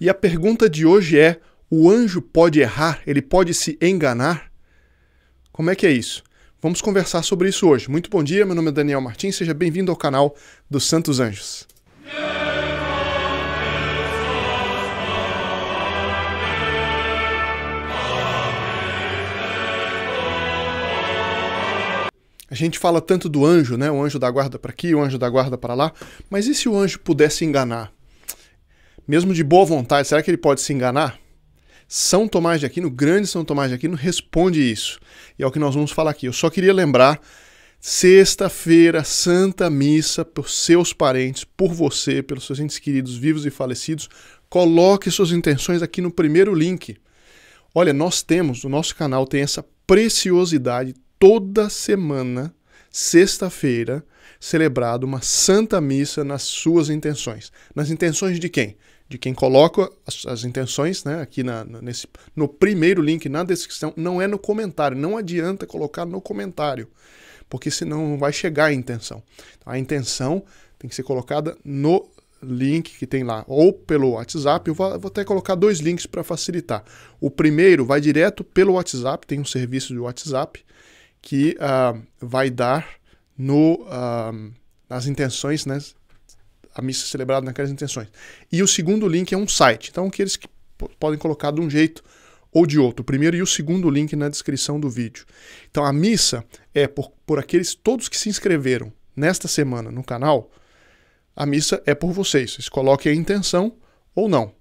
E a pergunta de hoje é: o anjo pode errar? Ele pode se enganar? Como é que é isso? Vamos conversar sobre isso hoje. Muito bom dia, meu nome é Daniel Martins, seja bem-vindo ao canal dos Santos Anjos. A gente fala tanto do anjo, né? O anjo da guarda para aqui, o anjo da guarda para lá, mas e se o anjo pudesse enganar? mesmo de boa vontade, será que ele pode se enganar? São Tomás de Aquino, grande São Tomás de Aquino, responde isso. E é o que nós vamos falar aqui. Eu só queria lembrar: sexta-feira, Santa Missa, por seus parentes, por você, pelos seus entes queridos vivos e falecidos. Coloque suas intenções aqui no primeiro link. Olha, nós temos, o nosso canal tem essa preciosidade toda semana, sexta-feira, celebrado uma Santa Missa nas suas intenções. Nas intenções de quem? de quem coloca as, as intenções, né, aqui na, na, nesse, no primeiro link na descrição, não é no comentário, não adianta colocar no comentário, porque senão não vai chegar a intenção. Então, a intenção tem que ser colocada no link que tem lá, ou pelo WhatsApp. Eu vou, vou até colocar dois links para facilitar. O primeiro vai direto pelo WhatsApp, tem um serviço de WhatsApp que uh, vai dar no, uh, nas intenções, né? a missa é celebrada naquelas intenções. E o segundo link é um site. Então, aqueles que podem colocar de um jeito ou de outro. O primeiro e o segundo link na descrição do vídeo. Então, a missa é por, por aqueles todos que se inscreveram nesta semana no canal. A missa é por vocês. Vocês coloquem a intenção ou não.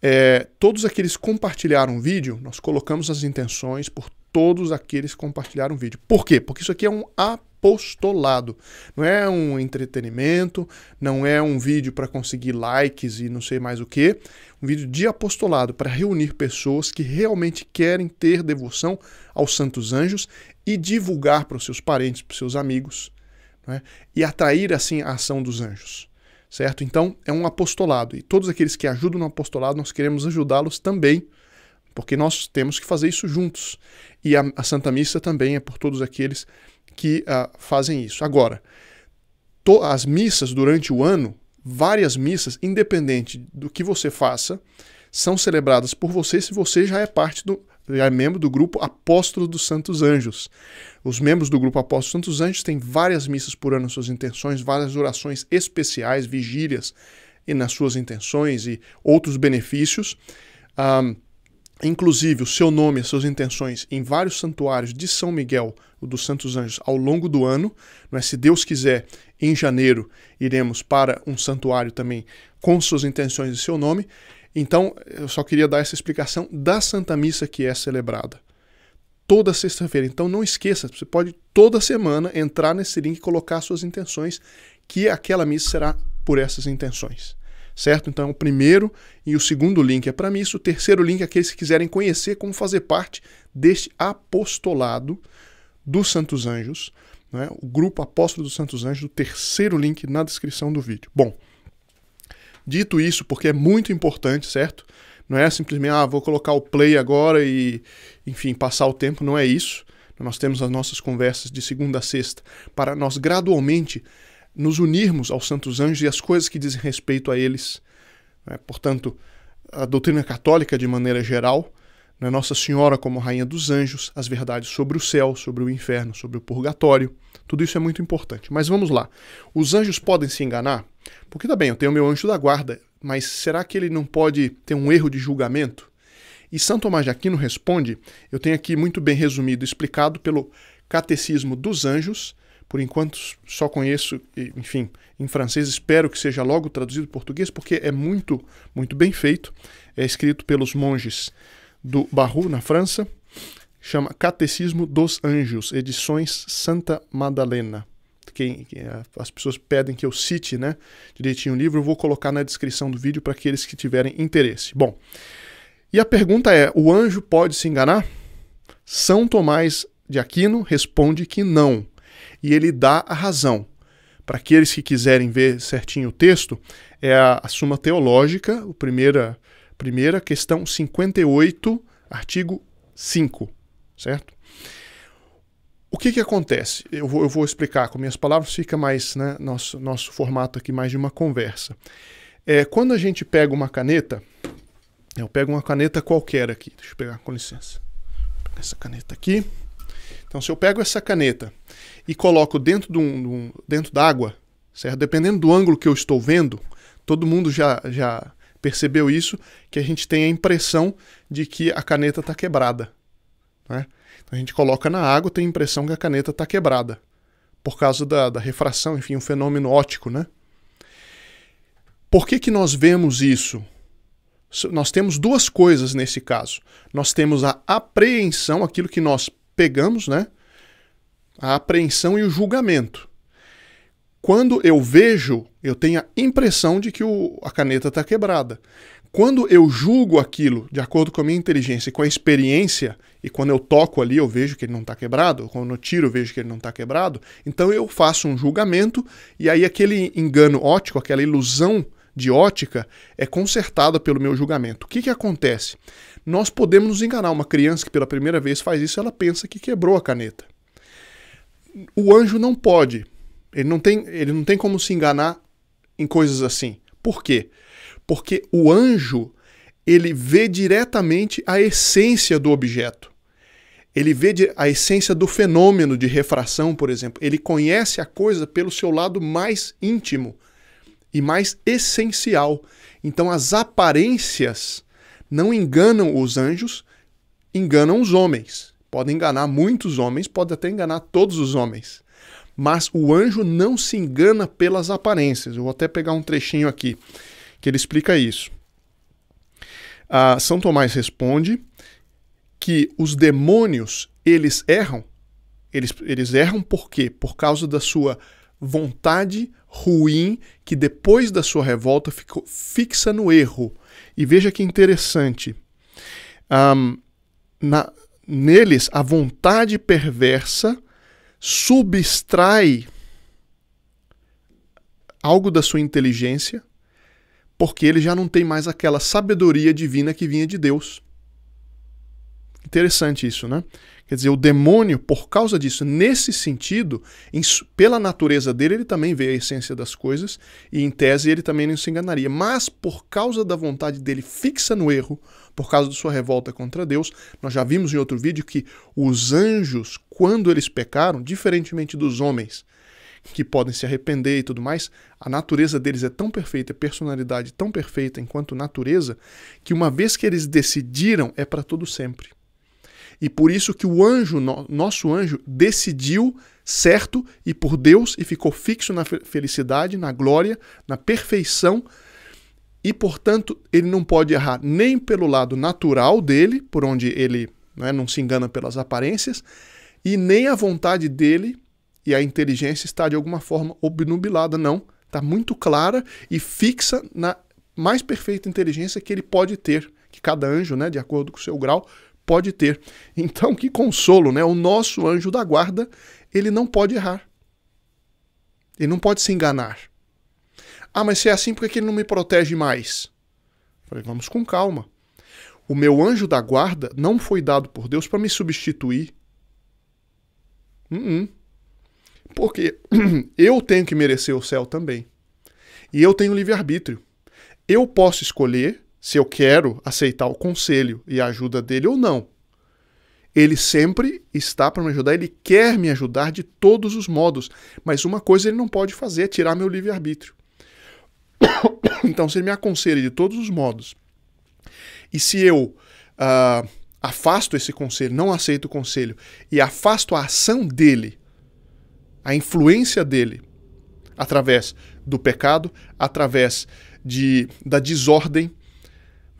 É, todos aqueles que compartilharam o vídeo, nós colocamos as intenções por todos aqueles que compartilharam o vídeo. Por quê? Porque isso aqui é um aplicativo apostolado. Não é um entretenimento, não é um vídeo para conseguir likes e não sei mais o que. Um vídeo de apostolado para reunir pessoas que realmente querem ter devoção aos santos anjos e divulgar para os seus parentes, para os seus amigos, né? e atrair assim a ação dos anjos certo? Então é um apostolado e todos aqueles que ajudam no apostolado nós queremos ajudá-los também, porque nós temos que fazer isso juntos. E a, a Santa Missa também é por todos aqueles que uh, fazem isso. Agora, as missas durante o ano, várias missas, independente do que você faça, são celebradas por você se você já é parte do já é membro do grupo Apóstolo dos Santos Anjos. Os membros do grupo Apóstolo dos Santos Anjos têm várias missas por ano nas suas intenções, várias orações especiais, vigílias e nas suas intenções e outros benefícios. Um, inclusive o seu nome as suas intenções em vários santuários de São Miguel, o dos Santos Anjos, ao longo do ano. Né? Se Deus quiser, em janeiro iremos para um santuário também com suas intenções e seu nome. Então, eu só queria dar essa explicação da Santa Missa que é celebrada. Toda sexta-feira. Então, não esqueça, você pode toda semana entrar nesse link e colocar suas intenções, que aquela missa será por essas intenções certo? Então, o primeiro e o segundo link é para mim. o terceiro link é aqueles que quiserem conhecer como fazer parte deste apostolado dos Santos Anjos, né? o grupo Apóstolo dos Santos Anjos, o terceiro link na descrição do vídeo. Bom, dito isso, porque é muito importante, certo? Não é simplesmente, ah, vou colocar o play agora e, enfim, passar o tempo, não é isso. Nós temos as nossas conversas de segunda a sexta para nós gradualmente nos unirmos aos santos anjos e às coisas que dizem respeito a eles. Né? Portanto, a doutrina católica, de maneira geral, né? Nossa Senhora como Rainha dos Anjos, as verdades sobre o céu, sobre o inferno, sobre o purgatório, tudo isso é muito importante. Mas vamos lá. Os anjos podem se enganar? Porque tá bem, eu tenho meu anjo da guarda, mas será que ele não pode ter um erro de julgamento? E São Tomás de Aquino responde, eu tenho aqui muito bem resumido explicado pelo Catecismo dos Anjos, por enquanto, só conheço, enfim, em francês. Espero que seja logo traduzido em português, porque é muito, muito bem feito. É escrito pelos monges do Barru, na França. Chama Catecismo dos Anjos, edições Santa Madalena. Quem, as pessoas pedem que eu cite né, direitinho o livro, eu vou colocar na descrição do vídeo para aqueles que tiverem interesse. Bom, e a pergunta é: o anjo pode se enganar? São Tomás de Aquino responde que não e ele dá a razão. Para aqueles que quiserem ver certinho o texto, é a, a Suma Teológica, a primeira, primeira questão 58, artigo 5, certo? O que, que acontece? Eu vou, eu vou explicar com minhas palavras, fica mais, né, nosso, nosso formato aqui, mais de uma conversa. É, quando a gente pega uma caneta, eu pego uma caneta qualquer aqui, deixa eu pegar, com licença. essa caneta aqui. Então, se eu pego essa caneta e coloco dentro, de um, um, dentro d'água, certo? Dependendo do ângulo que eu estou vendo, todo mundo já, já percebeu isso, que a gente tem a impressão de que a caneta está quebrada. Né? Então, a gente coloca na água tem a impressão que a caneta está quebrada, por causa da, da refração, enfim, um fenômeno óptico, né? Por que, que nós vemos isso? Nós temos duas coisas nesse caso. Nós temos a apreensão, aquilo que nós pegamos, né? A apreensão e o julgamento. Quando eu vejo, eu tenho a impressão de que o, a caneta está quebrada. Quando eu julgo aquilo de acordo com a minha inteligência e com a experiência, e quando eu toco ali eu vejo que ele não está quebrado, quando eu tiro eu vejo que ele não está quebrado, então eu faço um julgamento e aí aquele engano óptico, aquela ilusão de ótica é consertada pelo meu julgamento. O que, que acontece? nós podemos nos enganar. Uma criança que pela primeira vez faz isso, ela pensa que quebrou a caneta. O anjo não pode. Ele não tem, ele não tem como se enganar em coisas assim. Por quê? Porque o anjo, ele vê diretamente a essência do objeto. Ele vê a essência do fenômeno de refração, por exemplo. Ele conhece a coisa pelo seu lado mais íntimo e mais essencial. Então, as aparências não enganam os anjos, enganam os homens. Podem enganar muitos homens, pode até enganar todos os homens. Mas o anjo não se engana pelas aparências. Eu vou até pegar um trechinho aqui que ele explica isso. Ah, São Tomás responde que os demônios, eles erram. Eles, eles erram por quê? Por causa da sua vontade ruim que depois da sua revolta ficou fixa no erro. E veja que interessante. Um, na, neles, a vontade perversa subtrai algo da sua inteligência, porque ele já não tem mais aquela sabedoria divina que vinha de Deus. Interessante isso, né? Quer dizer, o demônio, por causa disso, nesse sentido, em, pela natureza dele, ele também vê a essência das coisas e, em tese, ele também não se enganaria. Mas, por causa da vontade dele fixa no erro, por causa de sua revolta contra Deus, nós já vimos em outro vídeo que os anjos, quando eles pecaram, diferentemente dos homens, que podem se arrepender e tudo mais, a natureza deles é tão perfeita, a personalidade tão perfeita enquanto natureza, que uma vez que eles decidiram, é para todo sempre. E por isso que o anjo, nosso anjo, decidiu certo e por Deus e ficou fixo na felicidade, na glória, na perfeição. E, portanto, ele não pode errar nem pelo lado natural dele, por onde ele né, não se engana pelas aparências, e nem a vontade dele e a inteligência está de alguma forma obnubilada, não. Está muito clara e fixa na mais perfeita inteligência que ele pode ter, que cada anjo, né, de acordo com o seu grau, pode ter. Então, que consolo, né? O nosso anjo da guarda, ele não pode errar. Ele não pode se enganar. Ah, mas se é assim, por que ele não me protege mais? Falei, vamos com calma. O meu anjo da guarda não foi dado por Deus para me substituir. Uh -uh. Porque eu tenho que merecer o céu também. E eu tenho livre-arbítrio. Eu posso escolher se eu quero aceitar o conselho e a ajuda dele ou não. Ele sempre está para me ajudar, ele quer me ajudar de todos os modos, mas uma coisa ele não pode fazer é tirar meu livre-arbítrio. Então, se ele me aconselha de todos os modos, e se eu uh, afasto esse conselho, não aceito o conselho, e afasto a ação dele, a influência dele, através do pecado, através de, da desordem,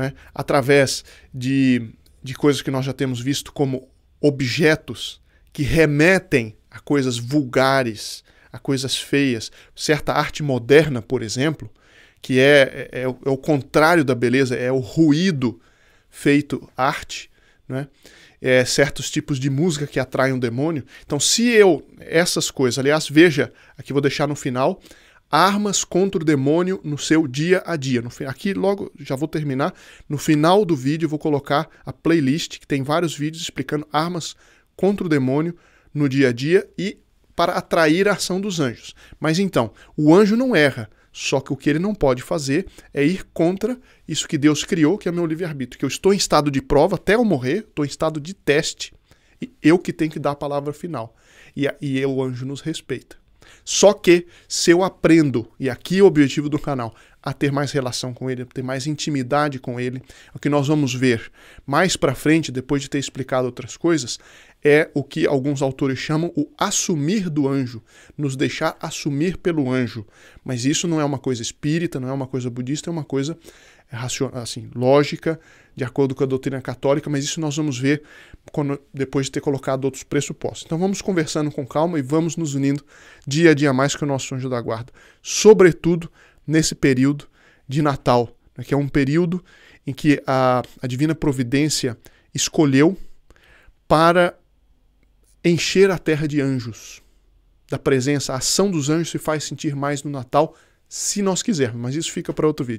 né, através de, de coisas que nós já temos visto como objetos que remetem a coisas vulgares, a coisas feias. Certa arte moderna, por exemplo, que é, é, é, o, é contrário da beleza, é o ruído feito arte, né? É, certos tipos de música que atraem o um demônio. Então, se eu, essas coisas, aliás, veja, aqui vou deixar no final, armas contra o demônio no seu dia a dia. No, aqui logo já vou terminar. No final do vídeo vou colocar a playlist que tem vários vídeos explicando armas contra o demônio no dia a dia e para atrair a ação dos anjos. Mas então, o anjo não erra, só que o que ele não pode fazer é ir contra isso que Deus criou, que é meu livre-arbítrio, que eu estou em estado de prova até eu morrer, estou em estado de teste, e eu que tenho que dar a palavra final. E, e o anjo nos respeita. Só que se eu aprendo, e aqui é o objetivo do canal, a ter mais relação com ele, a ter mais intimidade com ele, o que nós vamos ver mais para frente, depois de ter explicado outras coisas, é o que alguns autores chamam o assumir do anjo, nos deixar assumir pelo anjo. Mas isso não é uma coisa espírita, não é uma coisa budista, é uma coisa racional, assim, lógica, de acordo com a doutrina católica, mas isso nós vamos ver quando, depois de ter colocado outros pressupostos. Então vamos conversando com calma e vamos nos unindo dia a dia mais com o nosso anjo da guarda, sobretudo nesse período de Natal, né, que é um período em que a, a divina providência escolheu para encher a terra de anjos. Da presença, a ação dos anjos se faz sentir mais no Natal, se nós quisermos, mas isso fica para outro vídeo.